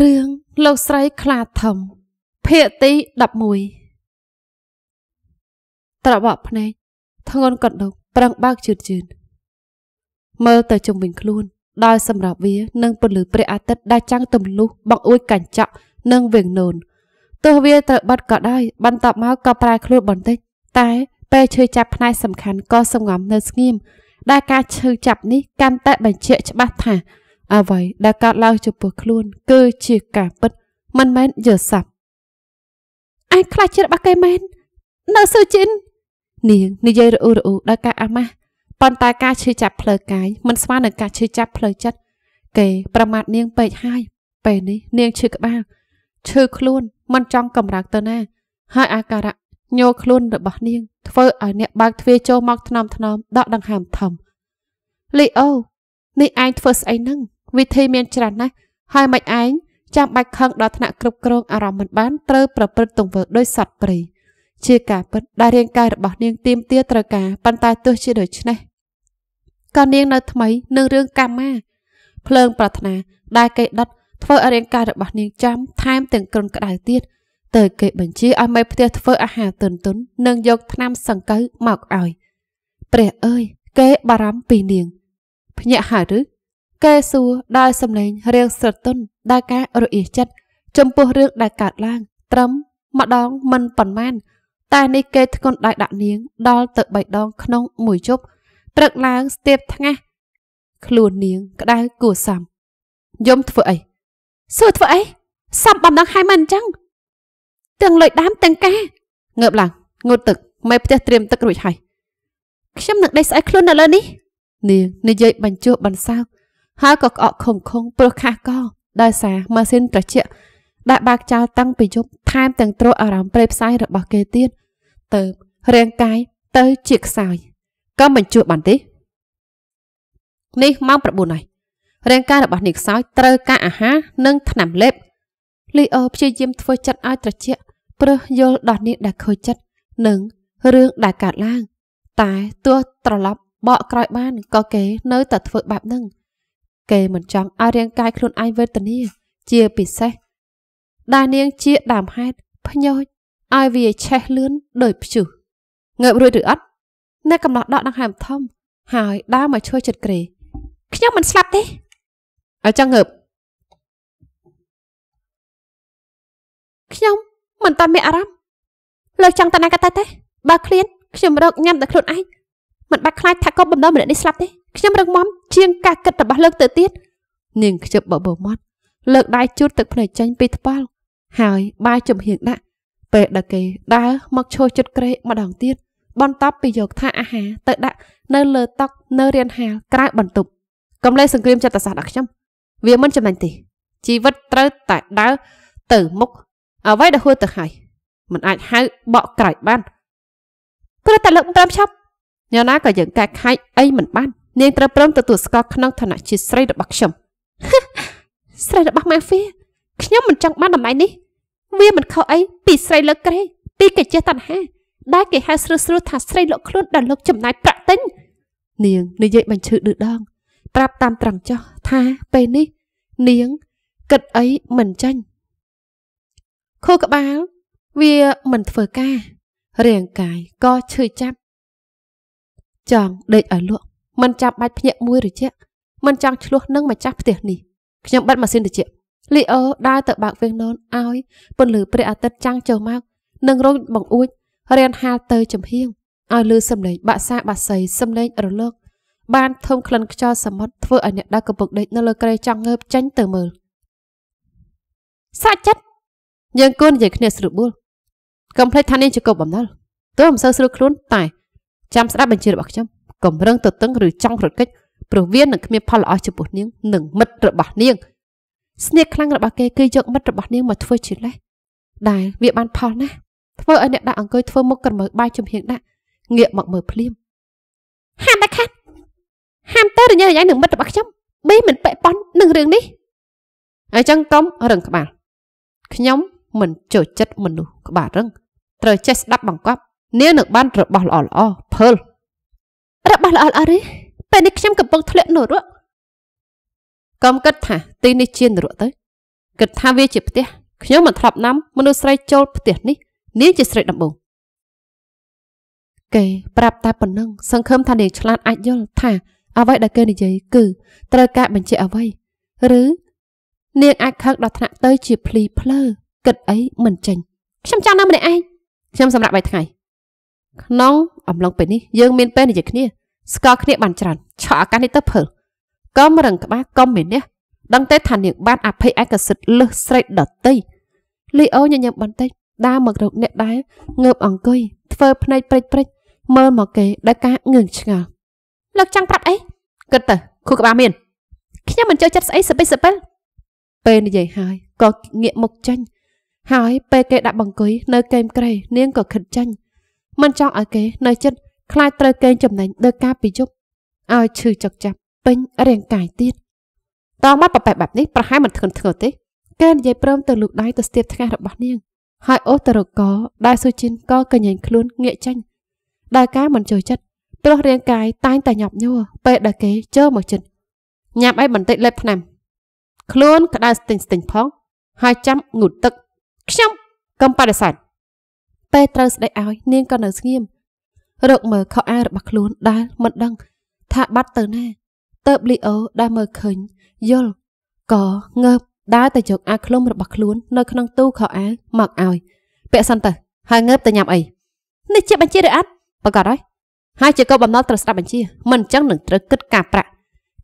រឿងលោកស្រីខ្លាធំ ភាគទី11ត្របកភ្នែកធ្ងន់កត់ដុកប្រឹងបើកជឿនជឿនមើលទៅជុំវិញខ្លួនដោយសម្រាប់វានឹងពន្លឺព្រះអាទិត្យដែលចាំងទម្លុះបង្អួចកញ្ចក់និងវៀងនូនទោះវាត្រូវបាត់ក៏ដោយបន្តមកក៏ប្រែ ខ្លួនបន្តិចតែពេលឈឺចាប់ផ្នែកសំខាន់ក៏សងំនៅស្ងៀមដែលការឈឺចាប់នេះកាន់តែបញ្ជាក់ច្បាស់ថាអ្វីដែលកើតឡើងចំពោះខ្លួនគឺជាការពិតមិនមែនយើសាប់ឯងខ្លាចចិត្តរបស់គេមែននៅស៊ឺជីននាងនិយាយរអ៊ូរអ៊ូដោយការអាម៉ាស់ប៉ុន្តែការឈឺចាប់ផ្លូវកាយមិនស្មើនឹងការឈឺចាប់ផ្លូវចិត្តគេប្រមាថនាងពេកហើយ ពេលនេះនាងឈឺក្បាលឈឺខ្លួន មិនចង់កម្រើកទៅណាហើយអាការៈញោខ្លួនរបស់នាង ធ្វើឲ្យអ្នកបើកទ្វារចូលមកថ្នមថ្នមដកដង្ហើមធំលីអូនេះឯងធ្វើស្អីនឹងវិធីមានច្រើនណាស់ហើយមិនឯងចាំបាច់ខឹងដល់ថ្នាក់គ្រប់គ្រងអារម្មណ៍មិនបានត្រូវប្រព្រឹត្តទង្វើដោយសត្វព្រៃជាការពិតដែលរាងកាយរបស់នាងទៀមទាត្រូវការប៉ុន្តែទោះជាដូច្នេះក៏នាងនៅថ្មីនឹងរឿងកម្មាភ្លើងប្រាថ្នាដែលគេដុតធ្វើឲ្យរាងកាយរបស់នាងចាំថែមទាំងគ្រុនក្តៅទៀតទៅ គេបញ្ជាឲ្យមេផ្ទះធ្វើអាហារទុនទុននិងយកថ្នាំសង្កូវមកឲ្យព្រះអើយគេបារម្ភពីនាងភ្ញាក់ហើយឬកែសួរដោយសំឡេងរៀងស្រទន់ដោយការរអៀសចិត្តចំពោះរឿងដែលកើតឡើងត្រឹមម្ដងមិនប៉ុន្មានតែនេះគេធ្ងន់ដោយដាក់នាង ដល់ទៅ3ដង ក្នុងមួយជប់ព្រឹកឡើងស្ទាបថ្ងាស់ខ្លួននាងក្តៅគួសមយំធ្វើអីសួរធ្វើអីសំបំដងហើយមិនអញ្ចឹងទាំងលុយដើម ទាំងកាងើបឡើងងូតទឹកមេផ្ទះត្រៀមទឹករួចហើយខ្ញុំនឹងដេកស្អីខ្លួននៅលើនេះនាងនិយាយបញ្ចុះបន្សោកហើយក៏ក្អកខំខំព្រោះខាស់កដោយសារម៉ាស៊ីនត្រជាក់ដែលបើកចោលតាំងពីយប់ថែមទាំងទ្រអារម្មណ៍ព្រៃផ្សាយរបស់គេទៀតទៅរាងកាយទៅជាខ្សោយក៏មិនជួបបានទេនេះម៉ោង9ហើយរាងកាយរបស់នាងខ្សោយត្រូវការអាហារនិងថ្នាំលេបលីអូព្យាយាមធ្វើចិត្តឲ្យត្រជាក់ព្រឹសយល់ដល់នាងដែលខូចចិត្តនិងរឿងដែលកើតឡើង តែទោះត្រឡប់បកក្រោយបានក៏គេនៅតែធ្វើបែបហ្នឹងគេមិនចង់ឲ្យរាងកាយខ្លួនឯងវេទនាជាពិសេសដែលនាង ជាដើមហេតុភ្ញោចឲ្យវាឆេះលឿនដោយព្យុះងើបរួចឬអត់អ្នកកំឡោះដកដង្ហើមធំ ហើយដើរមកឈួរចិត្តក្រេខ្ញុំមិនស្លាប់ទេឲ្យចង់ងើបខ្ញុំមិនតាន់មានអារម្មណ៍លើចង់តាណាកតែទេបើឃ្លានខ្ញុំរកញ៉ាំតែខ្លួនឯងមិនបាច់ខ្លាចថាកົບបំណងម្នាក់នេះស្លាប់ទេខ្ញុំរឹងមាំជាងការគិតរបស់លើកទៅទៀតនាងខ្ជិបបបោមាត់លើកដៃជូតទឹកភ្នែកចេញពីថ្ពាល់ហើយបាយចំហៀងដាក់ ពេលដែលគេ ដើរមកឈោះជុតក្រេម្ដងទៀតបន្ទាប់ពីយក ថាអាហារទៅដាក់នៅលើតុនៅរៀនហាលក្រៅបន្ទប់កំលែងសង្គ្រាមចិត្តសាស្ត្រដល់ខ្ញុំវាមិនចំណេញទេជីវិតត្រូវតែដើរទៅមុខអ្វីដែលហួរទៅហើយមិនអាចហៅបកក្រោយបានព្រោះតែលើក5ឈប់ញ៉ាំណាក៏យើងកែខៃអីមិនបាននាងត្រូវព្រមទទួលស្គាល់ក្នុងឋានៈជាស្រីរបស់ខ្ញុំស្រីរបស់ម៉ាហ្វីខ្ញុំមិនចង់បានតម្លៃនេះវាមិនខុសអីពីស្រីលើក្រេពីកិច្ចតណ្ហាដែលគេហៅស្រួលស្រួលថាស្រីលោកខ្លួនដែលលោកចំណាយប្រាក់ទិញនាងនិយាយបញ្ឈឺឌឺដង ប្រាប់តាម ត្រង់ចោះថាពេលនេះ នាងគិតអីមិនចាញ់ខួរក្បាលវាមិនធ្វើការរាងកាយក៏ឈឺចាប់ចង់ដេកឲ្យលក់មិនចាំបាច់ភ្ញាក់មួយរយៈមិនចង់ឆ្លោះនឹងម្ចាស់ផ្ទះនេះខ្ញុំបិទម៉ាស៊ីនត្រជាក់លីអូដើរទៅបើកវាំងននឲ្យពន្លឺព្រះអាទិត្យចាំងចូលមកនឹងរំបង្អួចរានហាលទៅចំហៀងឲ្យលឺសំឡេងបាក់សាបាក់សៃសំឡេង រលកបានធំក្លិនខ្យល់សមុទ្រធ្វើឲ្យអ្នកដើរកំពុងដេកនៅលើគ្រែចង់ងើបចេញទៅមើលសាច់ចិត្តយើងគួរនិយាយគ្នាស្រួលបួលកុំភ្លេចថានាងជាកូនបំណុលទោះមិនសូវស្រួលខ្លួនតែចាំស្ដាប់បញ្ជារបស់ខ្ញុំកម្រឹងទទឹងឬចង់រត់គេចព្រោះវានឹងគ្មានផលល្អចំពោះនាងនិងមិត្តរបស់នាងស្នៀតខ្លាំងរបស់គេគឺយកមិត្តរបស់នាងមកធ្វើជាលេសដែលវាបានផលណាស់ធ្វើឲ្យអ្នកដាក់អង្គុយធ្វើមុខក្រមើបាយចំហៀងដាក់ងាកមកមើលភ្លាមហាមដាច់ខាត់ហាមទៅរញ៉េរញ៉ៃនឹងមិត្តរបស់ខ្ញុំប៊ីមិនពាក់ប៉ុននឹងរឿងនេះអញ្ចឹងកុំរឹងក្បាលខ្ញុំមិនចូលចិត្តមនុស្សក្បាលរឹងត្រូវចេះស្ដាប់បង្កប់នាងនឹងបានរបស់ល្អល្អភើលរបស់ល្អល្អឬពេលនេះខ្ញុំកំពុងធ្លាក់នរកកុំគិតថាទីនេះជានរកទៅគិតថាវាជាផ្ទះខ្ញុំមិនធ្លាប់ណាំ មនុស្សស្រីចូលផ្ទះនេះ នាងជាស្រីដំបងគេប្រាប់តែប៉ុណ្ណឹងសង្ឃឹមថានាងឆ្លាតអាចយល់ថាអ្វីដែលគេនិយាយគឺត្រូវការបញ្ជាក់អ្វីឬនាង អាចខឹងដល់ថ្នាក់ទៅជាភ្លីភ្លើគិតអីមិនចេញខ្ញុំចង់នៅម្នាក់ឯងខ្ញុំសម្រាប់បីថ្ងៃក្នុងអំឡុងពេលនេះយើងមានពេលនិយាយគ្នាស្គាល់គ្នាបានច្រើនឆក់ឱកាសនេះទៅភើកុំរឹងក្បាលកុំមាននេះដឹងទេថានាងបានអភ័យឯកសិទ្ធិលឹះស្រេចដតីលីអូញញឹមបន្តិចដើរមករកអ្នកដែរងើបអង្គុយធ្វើភ្នែកព្រិចព្រិចមើលមកគេដោយការងឿងឆ្ងល់លោកចង់ប្រាប់អីគិតទៅខួរក្បាលមាន ខ្ញុំមិនចូលចិត្តស្អីសិបិសិបិលពេលនិយាយហើយក៏ងាកមុខចេញ ហើយពេលគេដាក់បង្គុយនៅកែមក្រៃនាងក៏ខិតចាញ់មិនចង់ឲ្យគេនៅចិត្តខ្លាចត្រូវគេចំណេញដោយការពីយប់ឲ្យឈឺចុកចាប់ពេញរាងកាយទៀតតោះមកប្របែបបែបនេះប្រហែលមិនធ្ងន់ធ្ងរទេកែនិយាយព្រមទៅលូកដៃទៅស្ទាបថ្ងាសរបស់នាង ហើយអូសទៅរកកដែលសុជីនក៏កញ្ញែងខ្លួនងាកចេញដែលការមិនចូលចិត្តព្រោះរាងកាយតែងតែញាប់ញ័រពេលដែលគេចូលមកជិតញ៉ាំអីបន្តិចលេបថ្នាំខ្លួនក្តៅស្ទិញស្ទិញផង ហើយចាំងូតទឹក ខ្ញុំកុំបដិសេធពេលត្រូវស្ដីឲ្យនាងក៏នៅស្ងៀមរកមើលខោអាវរបស់ខ្លួន ដែលមិនដឹងថាបាត់ទៅណាទៅលីអូដែលមើលឃើញយល់ក៏ងើបដើរទៅយកអាវឃ្លុំរបស់ខ្លួននៅ ក្នុងទូខោអាវមកឲ្យពាក់សិនទៅហើយងើបទៅញ៉ាំអីនេះជាបញ្ជាឬអត់ប្រកាសហើយហើយជាកោបំណងត្រូវស្ដាប់បញ្ជា មិនអញ្ចឹងនឹងត្រូវគិតការប្រាក់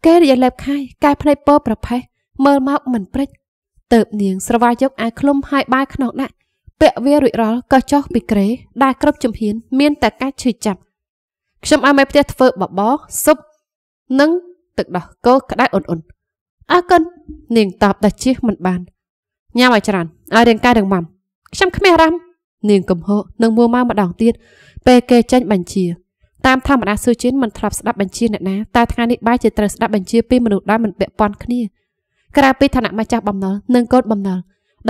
គេរយៈលេបខែកែភ្នែកពណ៌ប្រផេះមើលមកមិនព្រិចទៅបនាង ស្រវាយកអាវឃ្លុំហើយបាយខ្នោះដាក់ពាក់វារួចរាល់ក៏ចុះពីក្រេដែលគ្រប់ជំហាន មាន តែការឈឺចាប់ខ្ញុំឲ្យមេផ្ទះធ្វើបបរស៊ុបនិងទឹកដោះគោក្តៅអ៊ុនៗអើកូននាងតបតែជិះមិនបានញ៉ាំឲ្យច្រើនឲ្យរាងកាយរឹងមាំខ្ញុំគ្មានអារម្មណ៍នាងកំហកនឹងមួម៉ៅម្ដងទៀតពេលគេចេញបញ្ជា តាមធម្មតាស៊ូជិនមិនធ្លាប់ស្ដាប់បញ្ជាអ្នកណាតែថ្ងៃនេះបែរជាត្រូវស្ដាប់បញ្ជាពីមនុស្សដែលមិនពាក់ព័ន្ធគ្នាក្រៅពីឋានៈម្ចាស់បំណុលនិងកូនបំណុល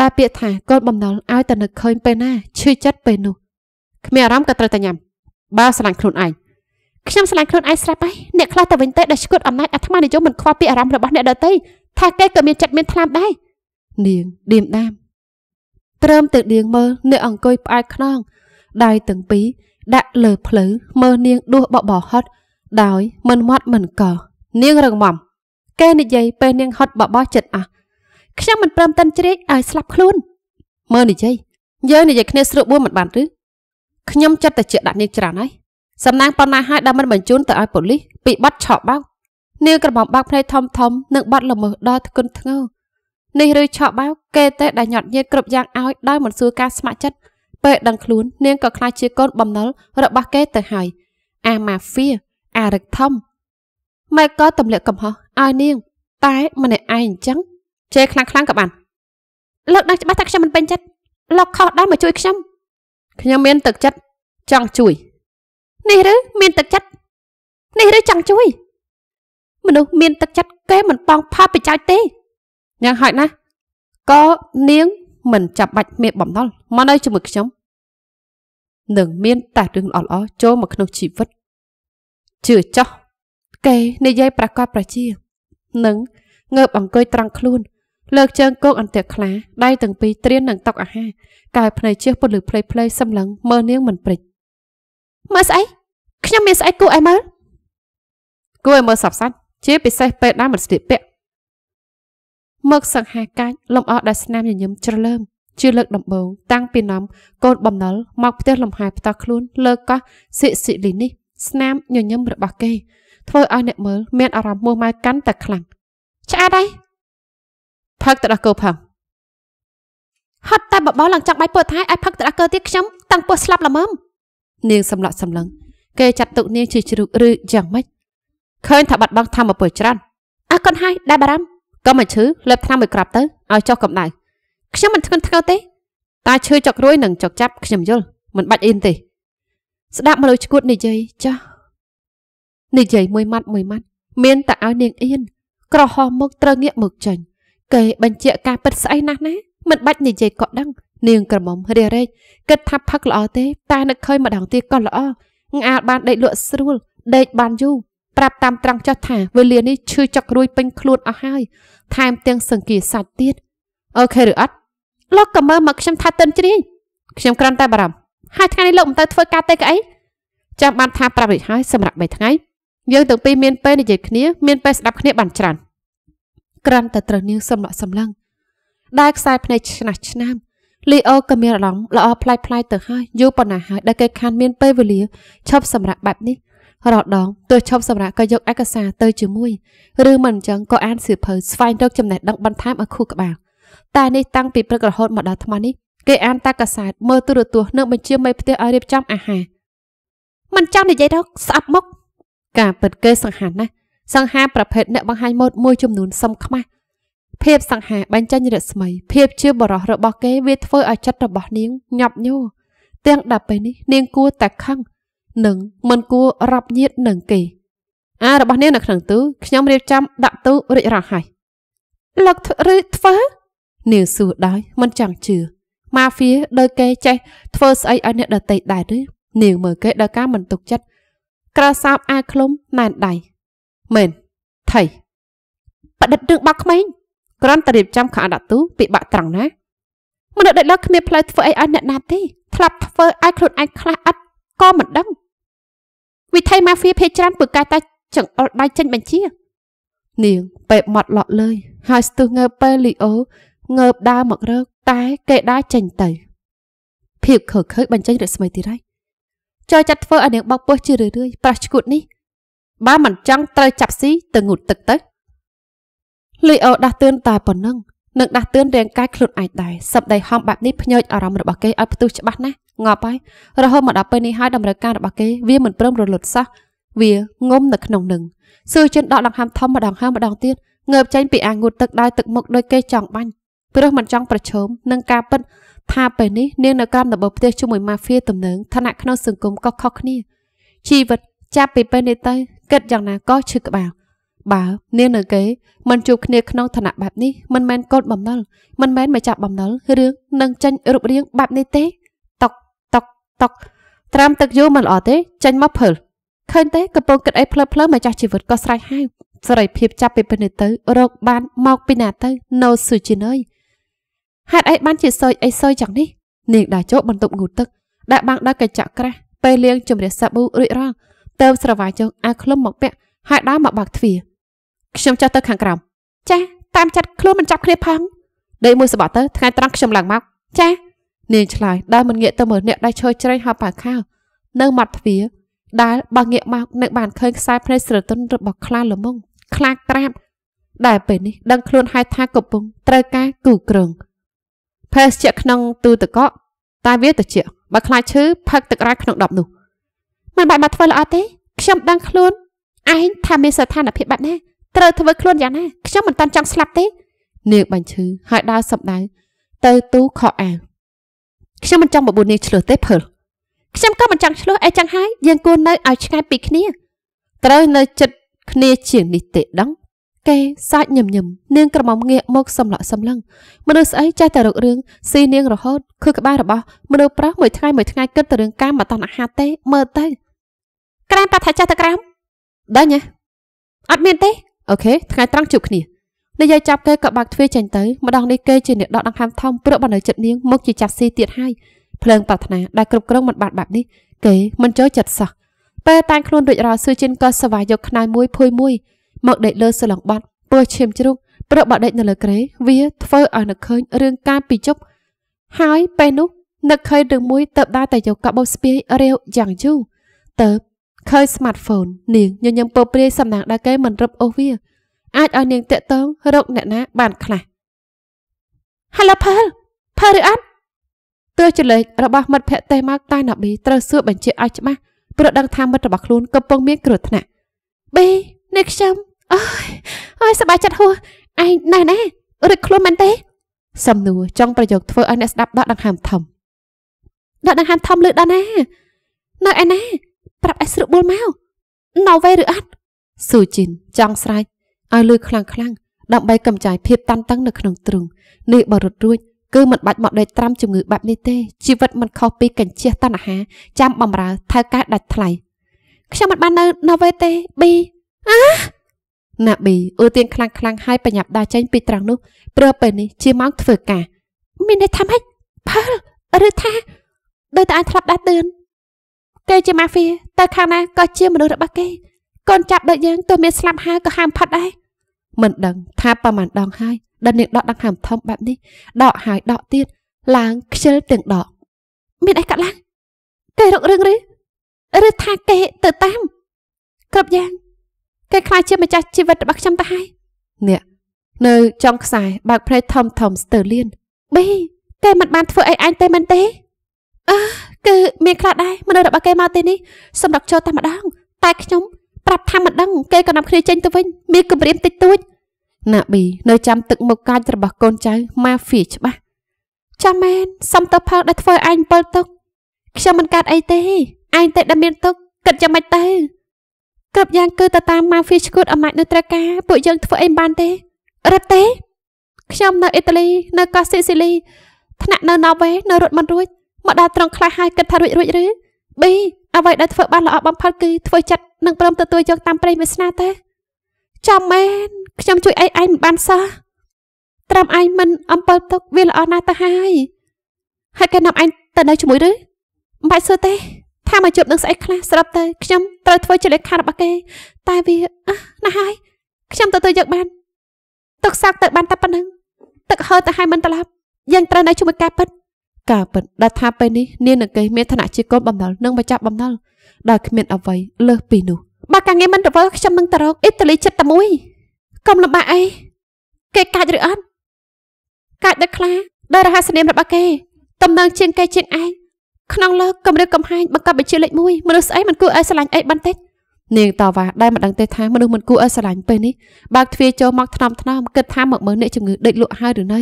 ដែលពាក្យថាកូនបំណុលឲ្យតែនឹកឃើញពេលណាឈឺចិត្តពេលនោះគ្មានអារម្មណ៍ក៏ត្រូវតែញ៉ាំបើស្រឡាញ់ខ្លួនឯងខ្ញុំស្រឡាញ់ខ្លួនឯងស្រាប់ហើយអ្នកខ្លះទៅវិញទេដែលឈ្កត់អំណាចអាត្មានិយមមិនខ្វល់ពីអារម្មណ៍របស់អ្នកដទៃថាគេក៏មានចិត្តមានថ្នាំដែរនាងឌៀមដាមត្រឹមទៅនាងមើលនៅអង្គុយផ្អែកខ្នងដៃទាំងពីរដាក់លើភ្លៅមើលនាងដួសបបោហត់ដោយមិនមាត់មិនកនាងរងមំគេនិយាយពេលនាងហត់បបោចិត្តអស់ខ្ញុំមិនព្រមតិនជ្រែកឲ្យស្លាប់ខ្លួនមើលនិយាយយើងនិយាយគ្នាស្រួលបួនមិនបានឬខ្ញុំចិត្តតែជាដាក់នាងច្រើនហើយសំណាងប៉ុណ្ណាហើយដែលមិនបញ្ជូនទៅឲ្យប៉ូលីសពីបាត់ឆក់បោកនាងក្រមុំបោកភ្នែកធំធំនិងបាត់ល្មើសដល់ធ្ងន់ធ្ងរនេះឬឆក់បោកគេតែដែលញាត់ញៀតគ្រប់យ៉ាងឲ្យដោយមិនសួរការស្ម័គ្រចិត្តពេលដឹងខ្លួននាងក៏ខ្លាចជាកូនបំណុលរបស់គេទៅហើយអាម៉ាហ្វៀអារឹកធំម៉ែក៏ទម្លាក់កំហុសឲ្យនាង តែម្នាក់ឯងអញ្ចឹងជេរខ្លាំងៗក៏បានលោកដឹងច្បាស់ថាខ្ញុំមិនពេញចិត្តលោកខុសដែរមកជួយខ្ញុំខ្ញុំមានទឹកចិត្តចង់ជួយនេះឬមានទឹកចិត្តនេះឬចង់ជួយមនុស្សមានទឹកចិត្តគេមិនបងផលប្រយោជន៍ទេយ៉ាងហោចណាស់ក៏នាងមិនចាប់បាច់មានបំណុលមកនៅជាមួយខ្ញុំនឹងមានតែរឿងល្អៗចូលមកក្នុងជីវិតជឿចោះគេនិយាយប្រកាសប្រជានឹងងើបអង្គុយត្រង់ខ្លួនលើកជើងគោកអន្ទាក់ខ្លាដៃទាំងពីរត្រៀននឹងតុកអាហារកែភ្នែកជះពុតលឺភ្លេភ្លេសម្លឹងមើលនាងមិនព្រិចមើលស្អីខ្ញុំមានស្អីគួរឲ្យមើលគួរឲ្យមើលសពសាច់ជាពិសេសពេលដែលមិនស្លៀកពាក់មកសង្ហាកាច់លំអស់ដោយស្នាមញញឹមជ្រលើមជាលើកដំបូងតាំងពីនំកូនបំណុលមកផ្ទះលំហែផ្ទាល់ខ្លួនលើកោះសិសិលីនេះ ស្នាមញញឹមរបស់គេធ្វើឲ្យអ្នកមើលមានអារម្មណ៍មួម៉ៅកាន់តែខ្លាំងឆ្អាតហើយផឹកទៅដល់កោផឹងហត់តែបបោឡើងចង់បាយពុតថៃឲ្យផឹកទៅដល់កោទៀតខ្ញុំតាំងពោះស្លាប់ល្មមនាងសម្លក់សម្លឹងគេចាត់ទុកនាងជាជ្រូកឬយ៉ាងម៉េចឃើញថាបាត់បង់ធម្មពលច្រើនអះកូនហើយដែរបារម្ភក៏មិនឈឺលើបថ្នាំមួយក្រាប់ទៅឲ្យចុះកម្ដៅខ្ញុំមិនធ្ងន់ធ្ងរទេតែឈឺចុករួយនឹងចុកចាប់ខ្ញុំយល់មិនបាច់អ៊ីនទេ ស្ដាប់មនុស្សឈួតនិយាយចាស់និយាយមួយម៉ាត់មួយម៉ាត់មានតែឲ្យនាងអៀនក្រហមមុខត្រូវងាកមកចេញគេបញ្ជាក់ការពិតស្អីណាស់ណាមិនបាច់និយាយក៏ដឹង នាងក្រមុំរះរែកគិតថាផឹកល្អទេតែនឹកឃើញម្ដងទៀតក៏ល្អងអាលបានដេកលក់ស្រួលដេកបានយូរប្រាប់តាមត្រង់ចោះថាវេលានេះឈឺចុករួយពេញខ្លួនអស់ហើយថែមទាំងសង្គាសាច់ទៀតអូខេឬអត់លោកក៏មើលមកខ្ញុំថាតិនជ្រាយខ្ញុំគ្រាន់តែ បារម្ភហើយថ្ងៃនេះលោកមិនទៅធ្វើការទេក៏អីចាំបាន ថាប្រាប់រួចហើយសម្រាប់3ថ្ងៃយើងទាំងពីរមានពេលនិយាយគ្នាមានពេលស្ដាប់គ្នាបានច្រើនក្រាន់តែត្រូវនាងសម្លក់សម្លឹងដែលខ្សែភ្នែកឆ្នះឆ្នាមលីអូក៏មានអារម្មណ៍ល្អប្លែកប្លែកទៅហើយយូរប៉ុណ្ណាហើយដែលគេខាន មានពេលវេលាឈប់សម្រាប់បែបនេះ រដងទោះឈប់សម្រាប់ក៏យកឯកសារទៅជាមួយឬមិនអញ្ចឹងក៏អានសៀវភៅស្វែងរកចំណេះដឹងបន្ថែមឲ្យខួរក្បាលតែនេះតាំងពីព្រឹករហូតមកដល់ថ្មនេះគេអានតាកាសែតមើលទូរទស្សន៍និងបញ្ជាមេផ្ទះឲ្យរៀបចំអាហារមិនចង់និយាយរកស្អប់មុខការពិតគេសង្ហានណាស់សង្ហាប្រភេទអ្នកបង្ហាញម៉ូដមួយចំនួនសំខ្មាស់ភាពសង្ហាបញ្ចេញរស្មីភាពជាបរោះរបស់គេវាធ្វើឲ្យចិត្តរបស់នាងញាប់ញយទាំងដល់ពេលនេះ នាងគួរតែខឹងនិងមិនគួររាប់ញាតនឹងគេអារបស់នាងនៅក្នុងទូខ្ញុំរៀបចំ ដាក់ទូរួចរាល់ហើយលោកឬធ្វើនាងសួរដោយមិនចង់ជឿម៉ាហ្វៀដូចគេចេះធ្វើស្អីឲ្យអ្នកដតីដែរឬ នាងមើលគេ ដល់ការមិនទុកចិត្តក្រសោបអាឃ្លុំណែនដៃមែនថៃបដិទ្ធរឿងបាក់ក្មេងគ្រាន់តែរៀបចំខាងដាក់ទូពិបាកត្រង់ណាមនុស្សដែលលើគ្មានផ្លូវធ្វើអីឲ្យអ្នកណាទេធ្លាប់ធ្វើឲ្យខ្លួនឯងខ្លះអត់ក៏មិនដឹងវិធីម៉ាហ្វៀភេច្រើនពើកែតែចង្អុលដៃចេញបញ្ជា នាងពេបមាត់លក់លើយហើយស្ទុះងើបពេលលីអូងើបដើរមករកតែគេដើរចេញទៅភាពខើខើបញ្ចេញរស្មីទីរៃចយចាត់ធ្វើឲ្យនាងបោកពោះជារឿយៗប្រះឈួតនេះបើមិនចង់ត្រូវចាប់ស៊ីទៅងូតទឹកទៅលីអូដាស់តឿនតែប៉ុណ្ណឹងនឹងដាស់តឿនរាងកាយខ្លួនឯងដែរសពដៃហំបែបនេះភ្ញើចអារម្មណ៍របស់គេឲ្យផ្ទុះច្បាស់ណាស់ងាប់ហើយរហូតមកដល់ពេលនេះហើយតម្រូវការរបស់គេវាមិនព្រមរលត់សោះវាងុំនៅក្នុងនឹងសឺជិនដកដង្ហើមធំម្ដងហើម្ដងទៀតងើបចេញពីអាងូតទឹកដោយទឹកមុខដោយគេចង់បាញ់ព្រោះមិនចង់ប្រឈមនឹងការពិតថាពេលនេះនាងនៅក្រោមដំបូលផ្ទះជាមួយម៉ាហ្វៀទំនើងឋានៈក្នុងសង្គមក៏ខុសគ្នាជីវិតចាប់ពីពេលនេះទៅគិតយ៉ាងណាក៏ឈឺក្បាលបើនាងនឹងគេមិនជួបគ្នាក្នុងឋានៈបែបនេះមិនមែនកូនបំណុលមិនមែនម្ចាស់បំណុលរឿងនឹងចាញ់រូបរាងបែបនេះទេតុកតុកតុកត្រាំទឹកយូរមិនល្អទេចាញ់មកភើលឃើញទេកំពុងគិតអីផ្លើផ្លើម្ចាស់ជីវិតក៏ស្រែកហៅសេរីភាពចាប់ពីពេលនេះទៅរក បានមកពីណាទៅនៅសុជីនអើយហេតុអីបានជាសើចអីសើចយ៉ាងនេះនាងដាចោបន្ទប់ងូតទឹកដាក់បាំងដោយកញ្ចក់ក្រាស់ពេលលាងជំរះសាប៊ូរួចរាល់ទៅស្រវាយជើងអាឃ្លុំមកពាក់ហើយដើរមកបើកទ្វារខ្ញុំចុះទៅ ខាងក្រោមចាតាមចិត្តខ្លួនមិនចាប់គ្នាផងដេកមួយសបត់ទៅថ្ងៃត្រង់ខ្ញុំឡើងមកចានាងឆ្លើយដែលមិនងាកទៅមើលអ្នកដែលឈើជ្រែងហៅប៉ាខាវនៅមាត់ទ្វារដែលបើងាកមកនឹងបានឃើញខ្សែភ្នែកស្រទន់របស់ខ្លាល្មងខ្លាក្រាបដែលពេលនេះដឹងខ្លួនហៅថាកំពុងត្រូវការគូក្រងភេសជ្ជៈក្នុងទូទឹកកកតែវាត្រជាក់បើខ្លាចឈឺផឹកទឹករ៉ែក្នុងដបនោះមិនបាច់មកធ្វើល្អទេខ្ញុំដឹងខ្លួនឯងថាមានស្ថានភាពបែបណាត្រូវធ្វើខ្លួនយ៉ាងណាខ្ញុំមិនតាន់ចង់ស្លាប់ទេនាងបាញ់ឈឺហើយដើរសម្ដៅទៅទូខោអាវខ្ញុំមិនចង់បបួលនាងឆ្លោះទេភើលខ្ញុំក៏មិនចង់ឆ្លោះអីចឹងហើយយើងគួរនៅឲ្យឆ្ងាយពីគ្នាត្រូវនៅចិត្តគ្នា ជាងនេះទេដឹងគេសាច់ញឹមញឹមនាងក្រមុំងាកមកសំឡក់សំឡឹងមនុស្សស្អីចេះតែរករឿងស៊ីនាងរហូតគឺក្បាលរបស់មនុស្សប្រុសមួយថ្ងៃមួយថ្ងៃគិតតែរឿងការមកតន់អាហារទេមើលទៅក្រែមប្រាប់ថាចាស់ទៅក្រោមដេញហ៎អត់មានទេអូខេថ្ងៃត្រង់ជួបគ្នានាយចាប់គេក៏បាក់ទ្វារចេញទៅម្ដងនេះគេជាអ្នកដកដង្ហើមធំព្រឹកបាននៅចិត្តនាងមកជាចាស់ស៊ីទៀតហើយភ្លើងប្រាថ្នាដែលគ្រប់គ្រងមិនបាត់បែបនេះគេមិនចូលចិត្តសោះពេលតាំងខ្លួនរួចរាល់ស៊ឺជិនក៏សវាយកខ្នើយមួយភួយមួយមកដេកលើសឡងបាត់ពោះឈាមជ្រូកព្រឹកបាក់ដេកនៅលើក្រេវាធ្វើឲ្យនឹកឃើញរឿងការពីជប់ហើយពេលនោះនឹកឃើញរឿងមួយទៅដើរតែយកកាបូស្ពាយរាវយ៉ាងយូរទៅឃើញ smartphone នាងញញឹមពព្រាយសំណាងដល់គេមិនរឹបអូសវា អាចឲ្យនាងតាក់តងរកអ្នកណាបានខ្លះ Hello Pearl Pearl ឬអត់ទើចលេចរបស់មិត្តភក្តិទេមកតែណាប៊ីត្រូវសួរបញ្ជាឲ្យច្បាស់ព្រោះដឹងថាមិត្តរបស់ខ្លួនកំពុងមានគ្រោះថ្នាក់ប៊ីនេះខ្ញុំអើយអើយសប្បាយចិត្តហួសឯងណែណារឹកខ្លួនមែនទេ សំនួរចង់ប្រយោគធ្វើឲ្យអ្នកស្ដាប់ដកដង្ហើមធំដកដង្ហើមធំលឺដល់ណានៅឯណាប្រាប់ឲ្យស្រួលបួលមកនៅវេឬអត់ស៊ូជីនចង់ស្រែកឲ្យលឺខ្លាំងខ្លាំងដើម្បីកំចាយភាព តានតឹងនៅក្នុងទ្រូងនេះបរិទ្ធរួចគឺមិនបាច់មកដេកត្រាំជំងឺបែបនេះទេជីវិតមិនខុសពីកញ្ជះតណ្ហាចាំបំរើថៅកែដាច់ថ្លៃខ្ញុំមិនបាននៅនៅវេទេប៊ីអាណាប៊ីអ៊ូទៀងខ្លាំងខ្លាំងហើយបញ្ញាប់ដាចេញពីត្រង់នោះព្រោះពេលនេះជាម៉ោងធ្វើការមានន័យថាម៉េចផលឬថាដោយតែអាចធ្លាប់ដាស់តឿនគេជាម៉ាហ្វីទៅខាងណាក៏ជាមនុស្សរបស់គេកូនចាប់ដូចយើងទោះមានស្លាប់ហើយក៏ហាមផុតដែរមិនដឹងថាប្រហែលដងហើយដល់នាងដកដង្ហើមធំបែបនេះដកហើយដកទៀតឡើងខ្ជិលទាំងដកមានអីកើតឡើងគេរករឿងឬឬថាគេទៅតាមគ្រប់យ៉ាង គេខ្លាចជាម្ចាស់ជីវិតរបស់ខ្ញុំទៅហើយនេះនៅចុងខ្សែបើកព្រៃធំធំស្ទើរលៀនប៊ីគេមិនបានធ្វើអីអញទេមិនទេអឺគឺមានខ្លះដែរមនុស្សរបស់គេមកទីនេះសម្រាប់ចូលតែម្ដង តែខ្ញុំ ប្រាប់ថាមិនដឹង គេក៏នាំគ្នាចេញទៅវិញមានគម្រាមតិចតួច ណាប៊ីនៅចាំទឹកមុខកាចរបស់កូនចៅម៉ាហ្វីច្បាស់ចាំមែនសំតើផៅដែលធ្វើឯងពលទុកខ្ញុំមិនកាត់អីទេឯងតែដែលមានទុកគិតយ៉ាងម៉េចទៅគ្រប់យ៉ាងគឺទៅតាមម៉ាហ្វីឈួតអំណាចនៅត្រូវការពួកយើងធ្វើអីបានទេរត់ទេ ខ្ញុំនៅអ៊ីតាលី នៅកោះស៊ីស៊ីលីថ្នាក់នៅណ័រវេសនៅរត់មិនរួចមកដល់ត្រង់ខ្លះហើយគិតថារួចរួចឬប៊ីអ្វីដែលធ្វើបានល្អបំផុតគឺធ្វើចិត្តនិងព្រមទទួលយកតាមព្រះវាសនាទេចាំមែនខ្ញុំជួយអីឯងមិនបានសោះត្រាំឯងមិន អំពើទុកវាល្អណាស់ទៅហើយហើយគេនាំឯងទៅនៅជាមួយឬមិនបាច់សួរទេថាមកជួបនឹងស្អីខ្លះស្រាប់ទៅខ្ញុំត្រូវធ្វើជាលេខារបស់គេតែវាណាស់ហើយខ្ញុំទៅទៅយកបានទុកសាកទៅបានតែប៉ុណ្្នឹងទឹកហើទៅហើយមិនត្រឡប់យើងត្រូវនៅជាមួយការពិតការពិតដែលថាពេលនេះនាងនកេសមានឋានៈជាកូនបំណុលនិងម្ចាស់បំណុលដែលគ្មានអ្វីលើសពីនោះបើកាងារមិនរវល់ខ្ញុំនឹងទៅរកអ៊ីតាលីចិត្តតែមួយកុំលំបាកអីគេកាច់ឬអត់កាច់ដឹកខ្លាដោយរហស្សនាមរបស់គេតំណងជាងគេជាងឯងក្នុងលើគម្រាមកំហែងបង្កប់បញ្ជាលេខ1មនុស្សស្អីមិនគួរឲ្យស្រឡាញ់អីបន្តិចនាងតាវ៉ាដែលមិនដឹងទេថាមនុស្សមិនគួរឲ្យស្រឡាញ់ពេលនេះបើកទ្វារចូលមកថ្នមថ្នមគិតថាមកមើលអ្នកជំងឺដេកលក់ហើយឬនៅ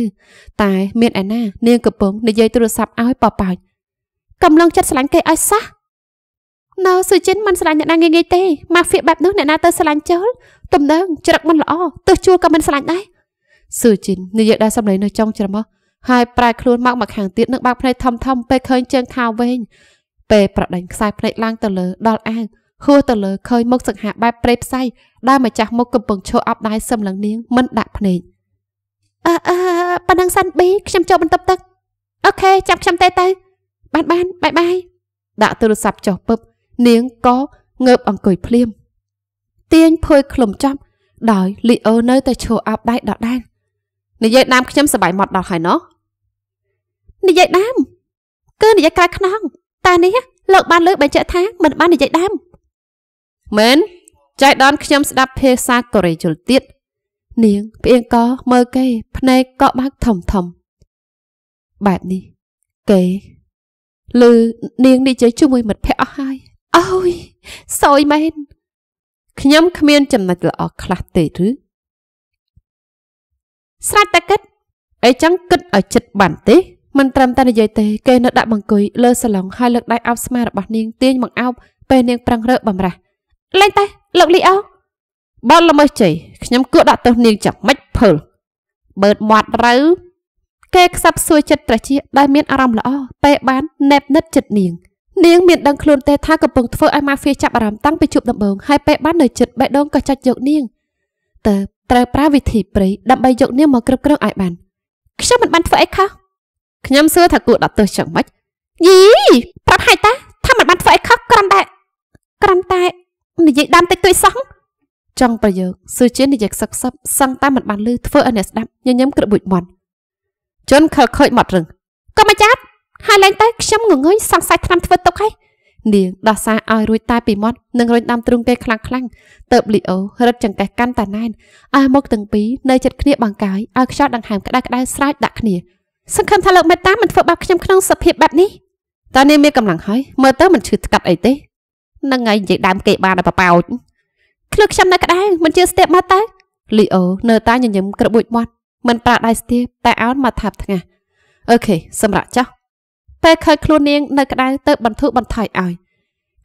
តែ មានឯណានាងកំពុងនិយាយទូរស័ព្ទឲ្យប៉ប៉ោចកំឡុងចិត្តស្រឡាញ់គេឲ្យសោះនៅសុចិនមិនស្រឡាញ់អ្នកណាងាយងាយទេម៉ាហ្វៀបែបនោះអ្នកណាទៅស្រឡាញ់ចូលទំនើងច្រឹកមិនល្អទើសជួលក៏មិនស្រឡាញ់ដែរសុចិននិយាយដល់សម្លេងនៅចុងច្រមុះហើយប្រែខ្លួនមកមកខាងទៀតនឹងបើកភ្នែកធំធំពេលឃើញជើងខោវែងពេលប្រដាញ់ខ្សែភ្នែកឡើងទៅលើដល់អាវហួសទៅលើឃើញមុខសង្ហាបែបព្រៃផ្សៃដែលម្ចាស់មុខកំពុងឈរអប់ដៃសឹមឡើងនាងមិនដាក់ភ្នែកអឺអឺប៉ណ្ណឹងសាន់ប៊ីខ្ញុំចូលបន្ទប់ទឹកអូខេចាំខ្ញុំទៅទៅបានបានបាយបាយដាក់ទូរស័ព្ទចុះពឹបនាងក៏ងើបអង្គុយភ្លាម ទាញភួយក្លុំចាប់ដោយលីអូនៅតែឈរអប់ដៃដដាននិយាយដើមខ្ញុំសប្បាយមាត់ដល់ហើយណោះនិយាយដើមគឺនិយាយក្រៅខ្នងតានេះលោកបានលើបញ្ជាក់ថាមិនបាននិយាយដើមមែនចៃដនខ្ញុំស្ដាប់ភាសាកូរ៉េជុលទៀតនាងផ្អៀងកមើលគេភ្នែកកក់បាក់ធំធំបែបនេះគេឮនាងនិយាយជាមួយមិត្តភ័ក្តិអស់ហើយអូយសយមែនខ្ញុំគ្មានចំណុចល្អខ្លះទេឬស្រេចតែគិតអីចឹងគិតឲ្យចិត្តបានទេមិនត្រឹមតែនិយាយទេគេនៅដាក់បង្គុយលើសាឡុងហើយលើកដៃអោបស្មារបស់នាងទាញមកអោបពេលនាងប្រឹងរើបំរះលែងតែលោកលីអូបើល្មើសជ័យខ្ញុំគួរដាក់ទោសនាងចាំមិនភើលបឺតមាត់រូវគេខ្សឹបសួរចិត្តព្រះជាដែលមានអារម្មណ៍ល្អតែបានណែបណិតចិត្តនាង នាងមានដឹងខ្លួនទេថាកំពុងធ្វើឲ្យម៉ាហ្វៀចាប់អារម្មណ៍តាំងពីជួបដំបូងហើយពេលបាននៅចិត្តបេះដូងក៏ចាច់យកនាងតើត្រូវប្រើវិធីព្រៃដើម្បីយកនាងមកគ្រប់គ្រងឲ្យបានខ្ញុំមិនបានធ្វើអីខុសខ្ញុំសួរថាគួរដាក់ទោសយ៉ាងម៉េចយីប្រាប់ហើយតាថាមិនបានធ្វើអីខុសគ្រាន់តែគ្រាន់តែនិយាយដាំតិចតួចសោះចង់ប្រយោគស៊ឺជានិយាយខ្សឹបខ្សឹបសឹងតែមិនបានលឺធ្វើឲ្យអ្នកស្ដាប់ញញឹមក្របុចមាត់ជន់ខលខើចមាត់រឹងកុំអាចាត់ហើយឡើងទៅខ្ញុំងងុយសង្ស័យឆ្នាំធ្វើទុកហើយនាងដោះសារឲ្យរួចតែពីមាត់និងរុញដាំទ្រូងគេខ្លាំងខ្លាំងទៅបលីអូរត់ចង្កេះកាន់តាណែនឲ្យមកទាំងពីរនៅចិត្តគ្នាបង្កាយឲ្យខ្យល់ដង្ហើមក្តៅក្តៅស្រោចដាក់គ្នាសង្ឃឹមថាលោកមេត្តាមិនធ្វើបាបខ្ញុំក្នុងសភាពបែបនេះតើនាងមានកម្លាំងហើយមើលទៅមិនឈឺស្កាត់អីទេនឹងហើយនិយាយដើមគេ បានដល់បបោចឃ្លឺខ្ញុំនៅក្តៅមិនជឿស្ទាបមកតើលីអូនៅតែញញឹមក្របួចមាត់មិនប្រាដៃស្ទាបតែអោនមកថាប់ថ្ងាស់អូខេសម្រាប់ចោះពេលឃើញខ្លួននាងនៅក្តៅទៅបន្ធូរបន្ថយឲ្យ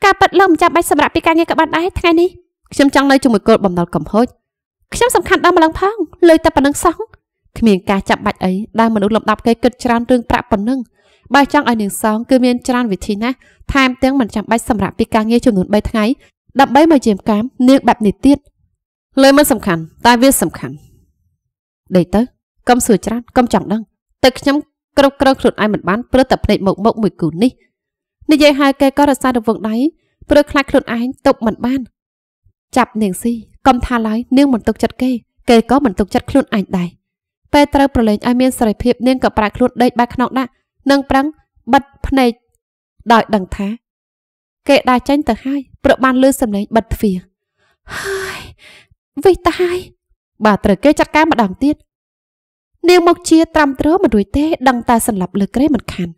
ការប៉ັດលោកមិនចាំបាច់សម្រាប់ពីការងារក៏បានដែរថ្ងៃនេះខ្ញុំចង់នៅជាមួយគោលបំណុលកំហុចខ្ញុំសំខាន់ដល់ម្លងផងលើតែប៉ុណ្្នឹងសោះគ្មានការចាប់បាច់អីដែលមនុស្សលំដាប់គេគិតច្រើនរឿងប្រាក់ប៉ុណ្្នឹងបើចង់ឲ្យនាងសងគឺមានច្រើនវិធីណាស់ថែមទាំងមិនចាំបាច់សម្រាប់ពីការងារចំនួន3ថ្ងៃដើម្បីមកយាមកាមនាងបែបនេះទៀតលើមិនសំខាន់តែវាសំខាន់ដេកទៅកុំសួរច្រើនកុំចង់ដឹងតែខ្ញុំគ្រប់គ្រងខ្លួនឯងមិនបានព្រោះតែភ្នែកមុខមុខមួយគូនេះ និយាយហើយគេក៏រសារវងដៃព្រោះខ្លាចខ្លួនឯងទប់មិនបានចាប់នាងស៊ីកុំថាឡើយនាងមិនទុកចិត្តគេ គេក៏មិនទុកចិត្តខ្លួនឯងដែរពេលត្រូវប្រឡែងឲ្យមានសេរីភាពនាងក៏ប្រាក់ខ្លួនដេកបែរខ្នងដាក់និងប្រឹងបិទភ្នែកដោយដឹងថាគេដើរចេញទៅហើយព្រោះបានលឺសំឡេងបិទទ្វារហើយវិតាយបាទត្រូវគេចាត់ការម្ដងទៀតនាងមកជាត្រាំទ្រមិនរួចទេដឹងតែសន្លប់លើក្រេមិនខាន់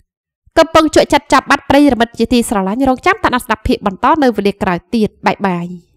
កំពុងជក់ចាត់ចាប់បាត់ប្រិយមិត្តជាទីស្រឡាញ់រងចាំតាមស្ដាប់ភាកបន្តនៅវេលាក្រោយទៀតបាយបាយ